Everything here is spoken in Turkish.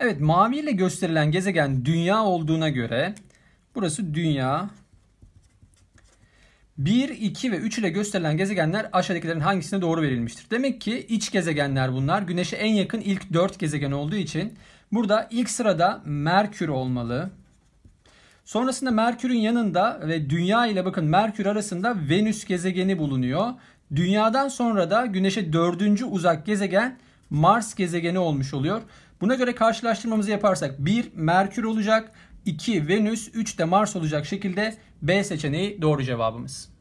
Evet mavi ile gösterilen gezegen dünya olduğuna göre burası dünya. 1, 2 ve 3 ile gösterilen gezegenler aşağıdakilerin hangisine doğru verilmiştir? Demek ki iç gezegenler bunlar. Güneş'e en yakın ilk 4 gezegen olduğu için burada ilk sırada Merkür olmalı. Sonrasında Merkür'ün yanında ve Dünya ile bakın Merkür arasında Venüs gezegeni bulunuyor. Dünyadan sonra da Güneş'e dördüncü uzak gezegen Mars gezegeni olmuş oluyor. Buna göre karşılaştırmamızı yaparsak 1 Merkür olacak, 2 Venüs, 3 de Mars olacak şekilde B seçeneği doğru cevabımız.